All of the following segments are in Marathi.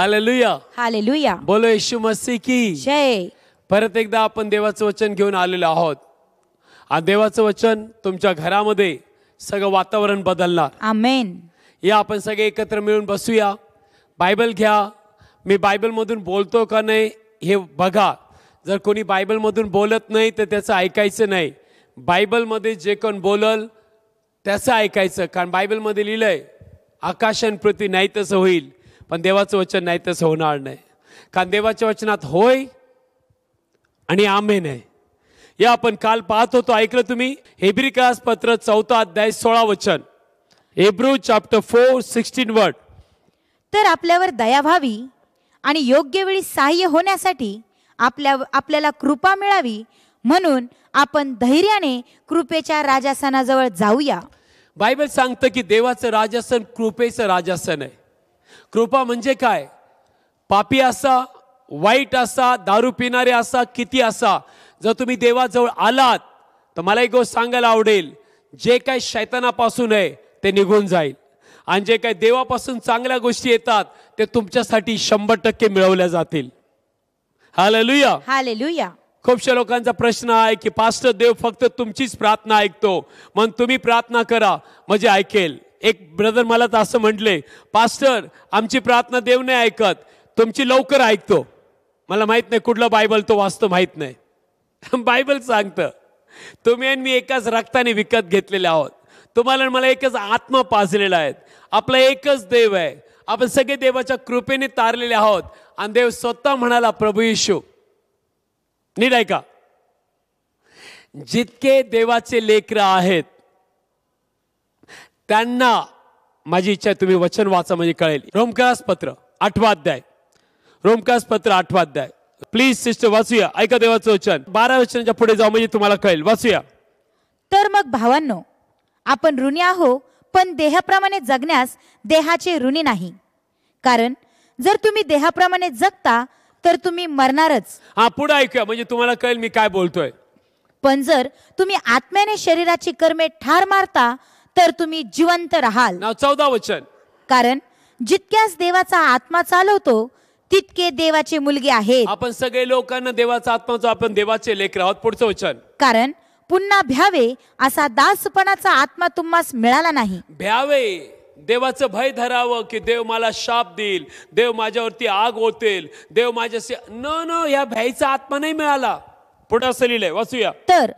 हालेलुया हालेलुया बोलो येशू मसीह की जय परत एकदा आपण देवाचं वचन घेऊन आलेलो आहोत आणि देवाचं वचन तुमच्या घरामध्ये सगळं वातावरण बदलणार आमेन या आपण सगळे एकत्र मिळून बसूया बायबल घ्या मी बायबलमधून बोलतो का नाही हे बघा जर कोणी बायबलमधून बोलत नाही तर त्याचं ऐकायचं नाही बायबलमध्ये जे कोण बोलल त्याचं ऐकायचं कारण बायबलमध्ये मध्ये लिहिलंय आकाशांप्रती नाही तसं होईल पण देवाचं वचन नाही तसं होणार नाही कारण देवाच्या वचनात होय आणि आमेन नाही या आपण काल पाहत होतो ऐकलं तुम्ही हेब्री पत्र चौथा अध्याय सोळा वचन Hebrew chapter four sixteen word तर आपल्यावर दया व्हावी आणि योग्य वेळी सहाय्य होण्यासाठी आपल्या आपल्याला कृपा मिळावी म्हणून आपण धैर्याने कृपेच्या राजासनाजवळ जाऊया बायबल सांगतं की देवाचं राजासन कृपेचं राजासन आहे कृपा म्हणजे काय पापी असा वाईट असा दारू पिणारे असा किती असा जर तुम्ही देवाजवळ आलात तर मला एक गोष्ट सांगायला आवडेल जे काय शैतानापासून आहे ते निघून जाईल आणि जे काही देवापासून चांगल्या गोष्टी येतात ते तुमच्यासाठी शंभर टक्के मिळवल्या जातील हालेलुया हालेलुया खूपशा लोकांचा प्रश्न आहे की पास्टर देव फक्त तुमचीच प्रार्थना ऐकतो मग तुम्ही प्रार्थना करा म्हणजे ऐकेल एक ब्रदर मला असं म्हटले पास्टर आमची प्रार्थना देव नाही ऐकत तुमची लवकर ऐकतो मला माहीत नाही कुठलं बायबल तो वाचतो माहीत नाही बायबल सांगतं तुम्ही आणि मी एकाच रक्ताने विकत घेतलेले आहोत तुम्हाला मला एकच आत्मा पाजलेला आहे आपला एकच देव आहे आपण सगळे देवाच्या कृपेने तारलेले आहोत आणि देव स्वतः म्हणाला प्रभू येशू नीट ऐका जितके देवाचे लेकरं आहेत त्यांना माझी इच्छा तुम्ही वचन वाचा म्हणजे कळेल रोमकास पत्र आठवा अध्याय रोमकास पत्र आठवा अध्याय प्लीज सिस्टर वाचूया ऐका देवाचं वचन बारा वचनाच्या पुढे जाऊ म्हणजे तुम्हाला कळेल वाचूया तर मग भावांनो आपण ऋणी आहो पण देहाप्रमाणे जगण्यास देहाचे ऋणी नाही कारण जर तुम्ही देहाप्रमाणे जगता तर तुम्ही मरणारच हा पुढे ऐकूया म्हणजे तुम्हाला कळेल मी काय बोलतोय पण जर तुम्ही आत्म्याने शरीराची कर्मे ठार मारता तर तुम्ही जिवंत राहाल नाव चौदा वचन कारण जितक्याच देवाचा आत्मा चालवतो तितके देवाचे मुलगे आहेत आपण सगळे लोकांना देवाचा आत्मा जो आपण देवाचे लेकर आहोत पुढचं वचन कारण पुन्हा भ्यावे असा दासपणाचा आत्मा तुम्हास मिळाला नाही भ्यावे देवाचं भय धरावं की देव मला शाप देईल देव माझ्यावरती आग ओतेल देव माझ्याशी न न या भ्यायचा आत्मा नाही मिळाला पुढे असं लिहिलंय वाचूया तर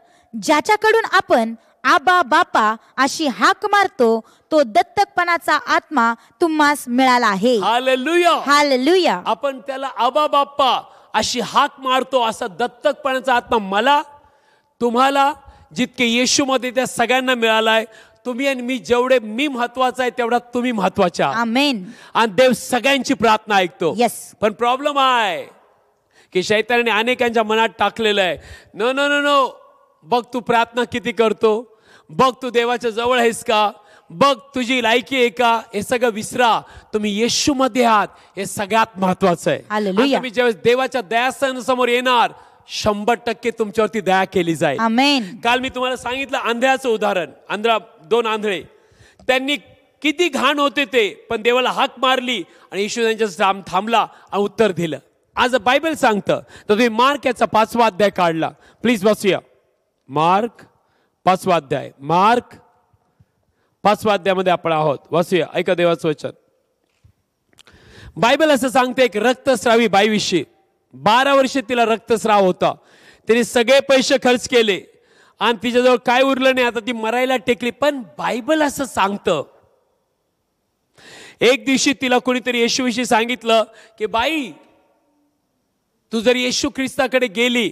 ज्याच्याकडून आपण आबा बापा अशी हाक मारतो तो दत्तकपणाचा आत्मा तुम्हास मिळाला आहे हाल लुया आपण त्याला आबा बाप्पा अशी हाक मारतो असा दत्तकपणाचा आत्मा मला तुम्हाला जितके येशूमध्ये त्या सगळ्यांना मिळालाय तुम्ही आणि मी जेवढे मी महत्वाचं आहे तेवढा तुम्ही महत्वाचा मेन आणि देव सगळ्यांची प्रार्थना ऐकतो Yes. पण प्रॉब्लेम आहे की शैताने अनेकांच्या मनात टाकलेलं आहे न न न नो बघ तू प्रार्थना किती करतो बघ तू देवाच्या जवळ आहेस का बघ तुझी लायकी आहे का हे सगळं विसरा तुम्ही येशू मध्ये आहात हे सगळ्यात महत्वाचं आहे तुम्ही ज्यावेळेस देवाच्या दयासन समोर येणार शंभर टक्के तुमच्यावरती दया केली जाईल काल मी तुम्हाला सांगितलं आंधळ्याचं उदाहरण आंधळा दोन आंधळे त्यांनी किती घाण होते ते पण देवाला हाक मारली आणि येशू त्यांच्या थांबला आणि उत्तर दिलं आज बायबल सांगतं तर तुम्ही मार्क याचा पाचवा अध्याय काढला प्लीज बसूया मार्क पाचवा अध्याय मार्क पाचवा अध्यायामध्ये आपण आहोत वाचूया ऐका देवाचं वचन बायबल असं सांगते एक रक्तस्रावी बाईविषयी बारा वर्ष तिला रक्तस्राव होता तिने सगळे पैसे खर्च केले आणि तिच्याजवळ काय उरलं नाही आता ती मरायला टेकली पण बायबल असं सांगतं एक दिवशी तिला कोणीतरी येशूविषयी सांगितलं की बाई तू जर येशू ख्रिस्ताकडे गेली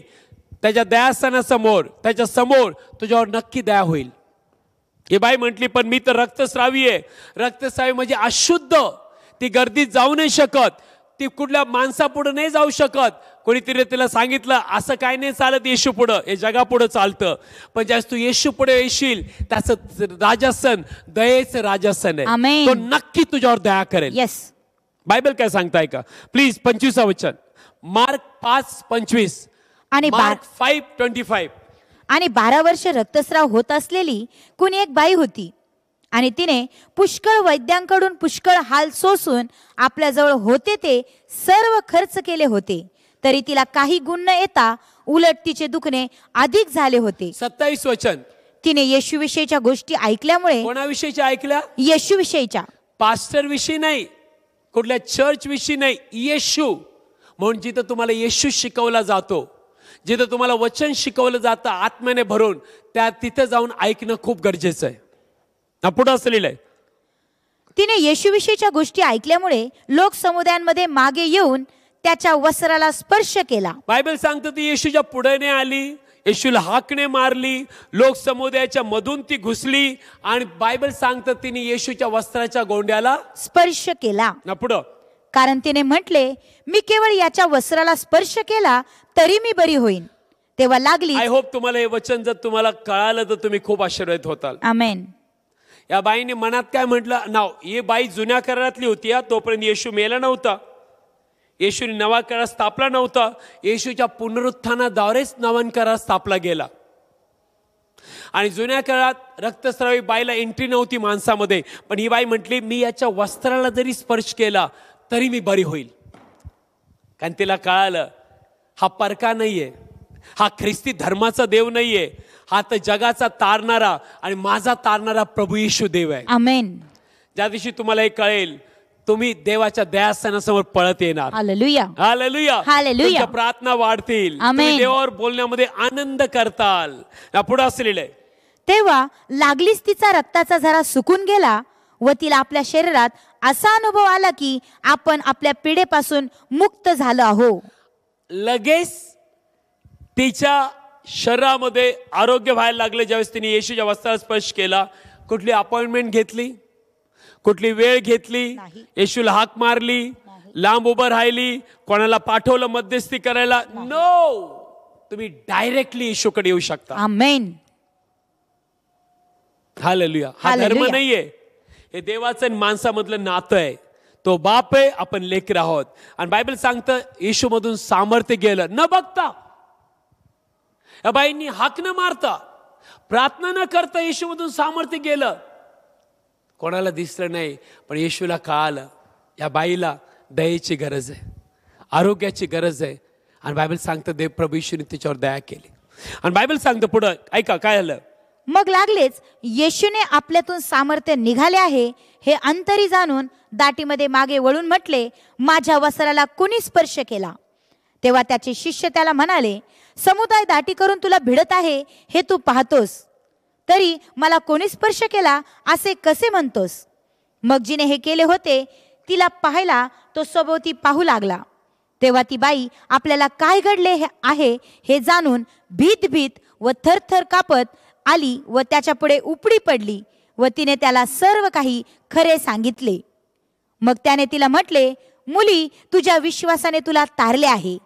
त्याच्या समोर त्याच्या समोर तुझ्यावर नक्की दया होईल हे बाई म्हटली पण मी तर रक्तस्रावी आहे रक्तस्रावी म्हणजे अशुद्ध ती गर्दीत जाऊ नाही शकत ती कुठल्या माणसापुढे नाही जाऊ शकत कोणीतरी तिला सांगितलं असं काय नाही चालत येशू पुढं हे जगापुढं चालतं पण ज्यास तू येशू पुढे येशील त्याच राजासन दयेचं राजासन आहे तो नक्की तुझ्यावर दया करेल येस बायबल काय सांगताय का प्लीज पंचवीसा वचन मार्क पाच पंचवीस आणि फाईव्ह ट्वेंटी फाईव्ह आणि बारा वर्ष रक्तस्राव होत असलेली कुणी एक बाई होती आणि तिने पुष्कळ वैद्यांकडून पुष्कळ हाल सोसून आपल्याजवळ होते ते सर्व खर्च केले होते तरी तिला काही गुण न येता उलट तिचे दुखणे अधिक झाले होते सत्तावीस वचन तिने येशू विषयीच्या गोष्टी ऐकल्यामुळे कोणाविषयीच्या ऐकल्या येशू विषयीच्या पास्टर विषयी नाही कुठल्या चर्च विषयी नाही येशू म्हणून जिथं तुम्हाला येशू शिकवला जातो जिथं तुम्हाला वचन शिकवलं जातं आत्म्याने भरून त्या तिथे जाऊन ऐकणं खूप गरजेचं आहे पुढं असं लिहिलंय तिने येशूविषयीच्या गोष्टी ऐकल्यामुळे लोक समुदायांमध्ये मागे येऊन त्याच्या वस्त्राला स्पर्श केला बायबल सांगतं ती येशूच्या पुढेने आली येशूला हाकणे मारली लोक समुदायाच्या मधून ती घुसली आणि बायबल सांगतं तिने येशूच्या वस्त्राच्या गोंड्याला स्पर्श केला ना पुढं कारण तिने म्हटले मी केवळ याच्या वस्त्राला स्पर्श केला तरी मी बरी होईन तेव्हा लागली आय होप तुम्हाला हे वचन जर तुम्हाला कळालं तर तुम्ही खूप आशीर्वाद होताल आमेन या बाईने मनात काय म्हटलं नाव ही बाई जुन्या करारातली होती तोपर्यंत येशू मेला नव्हता येशूने नवा करार स्थापला नव्हता येशूच्या पुनरुत्थानाद्वारेच नवन करार स्थापला गेला आणि जुन्या काळात रक्तस्रावी बाईला एंट्री नव्हती माणसामध्ये पण ही बाई म्हटली मी याच्या वस्त्राला जरी स्पर्श केला तरी मी बरी होईल कारण तिला कळालं हा परका नाही आहे हा ख्रिस्ती धर्माचा देव नाही आहे हा तर जगाचा तारणारा आणि माझा तारणारा प्रभू येशू देव आहे आमेन ज्या दिवशी तुम्हाला हे कळेल तुम्ही देवाच्या दयास्थानासमोर पळत येणार प्रार्थना वाढतील देवावर बोलण्यामध्ये आनंद करताल पुढे असलेले तेव्हा लागलीच तिचा रक्ताचा झरा सुकून गेला व तिला आपल्या शरीरात असा अनुभव आला की आपण आपल्या पिढेपासून मुक्त झालो आहो लगेच तिच्या शरीरामध्ये आरोग्य व्हायला लागले ज्यावेळेस तिने येशूच्या वस्त्राला स्पर्श केला कुठली अपॉइंटमेंट घेतली कुठली वेळ घेतली येशूला हाक मारली लांब उभं राहिली कोणाला पाठवलं मध्यस्थी करायला नो तुम्ही डायरेक्टली येशूकडे येऊ शकता हा हा धर्म नाहीये हे देवाचं आणि माणसामधलं नातं आहे तो बाप आहे आपण लेकर आहोत आणि बायबल सांगतं येशूमधून सामर्थ्य गेलं न बघता या बाईंनी हाक न मारता प्रार्थना न करता येशूमधून सामर्थ्य गेलं कोणाला दिसलं नाही पण येशूला आलं या बाईला दयेची गरज आहे आरोग्याची गरज आहे आणि बायबल सांगतं देव प्रभू येशूने तिच्यावर दया केली आणि बायबल सांगतं पुढं ऐका काय झालं मग लागलेच येशूने आपल्यातून सामर्थ्य निघाले आहे हे अंतरी जाणून दाटीमध्ये मागे वळून म्हटले माझ्या वसराला कुणी स्पर्श केला तेव्हा त्याचे शिष्य त्याला म्हणाले समुदाय दाटी करून तुला भिडत आहे हे तू पाहतोस तरी मला कोणी स्पर्श केला असे कसे म्हणतोस मग जिने हे केले होते तिला पाहायला तो सभोवती पाहू लागला तेव्हा ती बाई आपल्याला काय घडले हे आहे हे जाणून भीत भीत व थरथर कापत आली व त्याच्यापुढे उपडी पडली व तिने त्याला सर्व काही खरे सांगितले मग त्याने तिला म्हटले मुली तुझ्या विश्वासाने तुला तारले आहे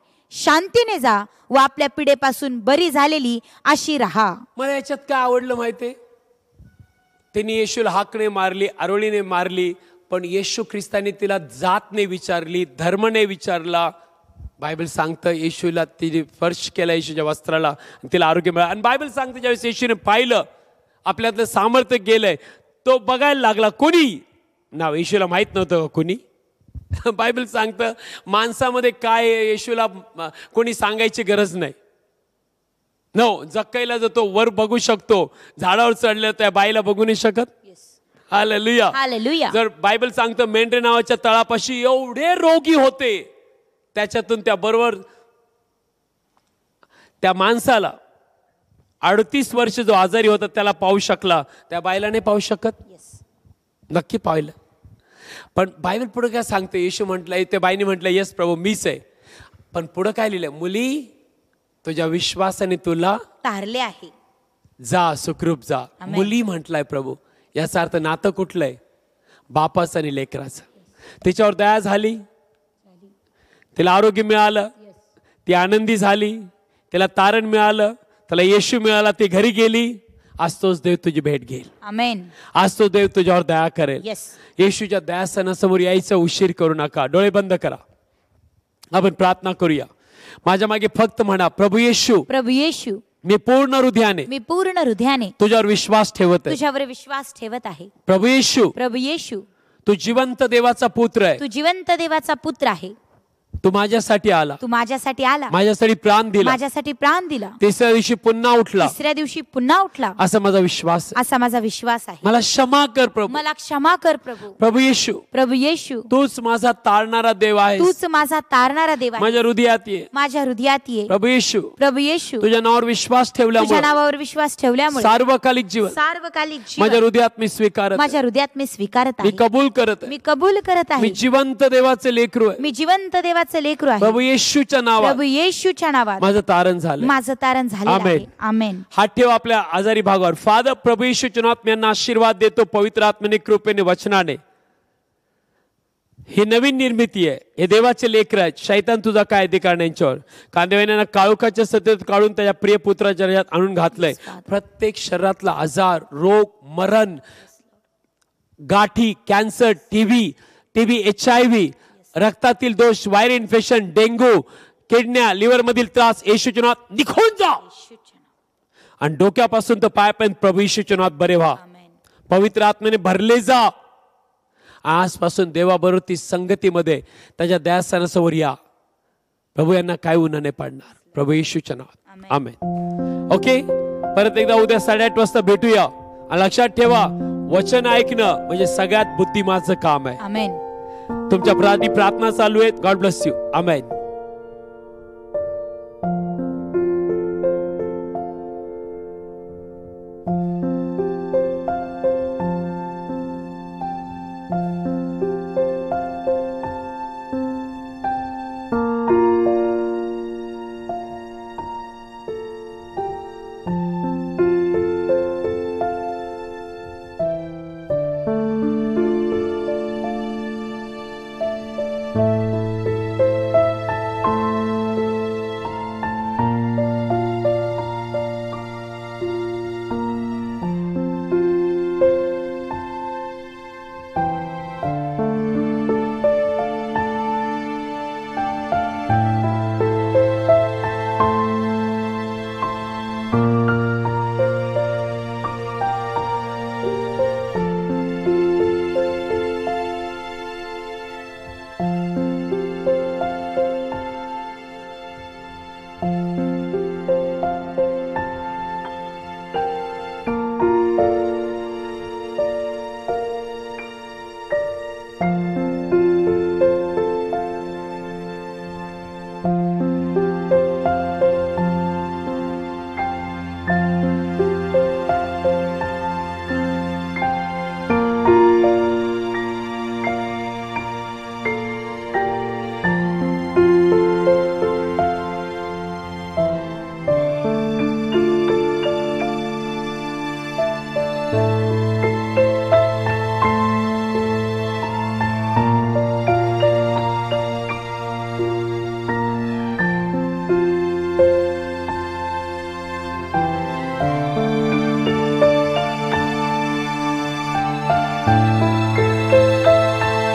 शांतीने जा व आपल्या पिढेपासून बरी झालेली अशी राहा मला याच्यात काय आवडलं माहिती तिने येशूला हाकणे मारली आरोळीने मारली पण येशू ख्रिस्ताने तिला जात नाही विचारली धर्मने विचारला बायबल सांगतं येशूला तिने स्पर्श केला येशूच्या वस्त्राला आणि तिला आरोग्य मिळालं आणि बायबल सांगतं ज्यावेळेस येशूने पाहिलं आपल्यातलं सामर्थ्य गेलंय तो बघायला लागला कोणी नाव येशूला माहीत नव्हतं कोणी बायबल सांगतं माणसामध्ये काय येशूला कोणी सांगायची गरज नाही न जक्काईला जर तो वर बघू शकतो झाडावर चढलं त्या बाईला बघू नाही शकत हालेलुया लुया जर बायबल सांगतं मेंढरे नावाच्या तळापाशी एवढे रोगी होते त्याच्यातून त्याबरोबर त्या माणसाला अडतीस वर्ष जो आजारी होता त्याला पाहू शकला त्या बायला नाही पाहू शकत नक्की पाहिलं पण बायबल पुढं काय सांगते येशू म्हटलं ते बाईने म्हटलं येस प्रभू मीच आहे पण पुढं काय लिहिलंय मुली तुझ्या विश्वासाने तुला तारले आहे जा सुखरूप जा मुली म्हटलाय प्रभू याचा अर्थ नातं कुठलंय बापाचं आणि लेकराचं तिच्यावर दया झाली तिला आरोग्य मिळालं ती आनंदी झाली त्याला तारण मिळालं त्याला येशू मिळाला ती घरी गेली आज तोच देव तुझी भेट घेईल आज तो देव तुझ्यावर दया करेल येशूच्या दया सणासमोर यायचा उशीर करू नका डोळे बंद करा आपण प्रार्थना करूया माझ्या मागे फक्त म्हणा प्रभू येशू प्रभू येशू मी पूर्ण हृदयाने मी पूर्ण हृदयाने तुझ्यावर विश्वास ठेवत तुझ्यावर विश्वास ठेवत आहे प्रभू येशू प्रभू येशू तू जिवंत देवाचा पुत्र आहे तू जिवंत देवाचा पुत्र आहे तू माझ्यासाठी आला तू माझ्यासाठी आला माझ्यासाठी प्राण दिला माझ्यासाठी प्राण दिला तिसऱ्या दिवशी पुन्हा उठला तिसऱ्या दिवशी पुन्हा उठला असा माझा विश्वास असा माझा विश्वास आहे मला क्षमा कर प्रभू मला क्षमा कर प्रभू प्रभू येशू प्रभू येशू तूच माझा तारणारा देव आहे तूच माझा तारणारा देव आहे माझ्या हृदयात ये माझ्या हृदयात ये प्रभू येशू प्रभू येशू तुझ्या नावावर विश्वास तुझ्या नावावर विश्वास ठेवल्यामुळे सार्वकालिक जीवन सार्वकालिक माझ्या हृदयात मी स्वीकारत माझ्या हृदयात मी स्वीकारत मी कबूल करत मी कबूल करत आहे मी आहे जिवंत देवाचे लेकरू आहे मी जिवंत देवाचं लेकरू आहे प्रभू येशूच्या नावात प्रभू येशूच्या नावात माझं तारण झालं माझं तारण झालं आहे आमेन. आमेन ठेव आपल्या आजारी भागावर फादर प्रभू येशूच्या नावात मी आशीर्वाद देतो पवित्र आत्मने कृपेने वचनाने ही नवीन निर्मिती आहे हे देवाचे लेकर आहे शैतान तुझा काय अधिकार नाही यांच्यावर कांदेवाईना काळोखाच्या सत्तेत काढून त्याच्या प्रिय पुत्राच्या राज्यात आणून घातलंय प्रत्येक शरीरातला आजार रोग मरण गाठी cancer TV TV H I V रक्तातील दोष वायर इन्फेक्शन डेंग्यू किडन्या मधील त्रास येशुचनात निघून जा आणि डोक्यापासून तर पायापर्यंत प्रभू येशुचनात बरे व्हा पवित्र आत्म्याने भरले जा आजपासून देवाबरोबर ती संगतीमध्ये त्याच्या दयासनासमोर या प्रभू यांना काय उन्हाने पाडणार प्रभू येशूच्या नावात आमेन ओके परत एकदा उद्या साडेआठ वाजता भेटूया लक्षात ठेवा वचन ऐकणं म्हणजे सगळ्यात बुद्धिमाचं काम आहे तुमच्या प्रार्थी प्रार्थना चालू आहेत गॉड ब्लेस यू आमेन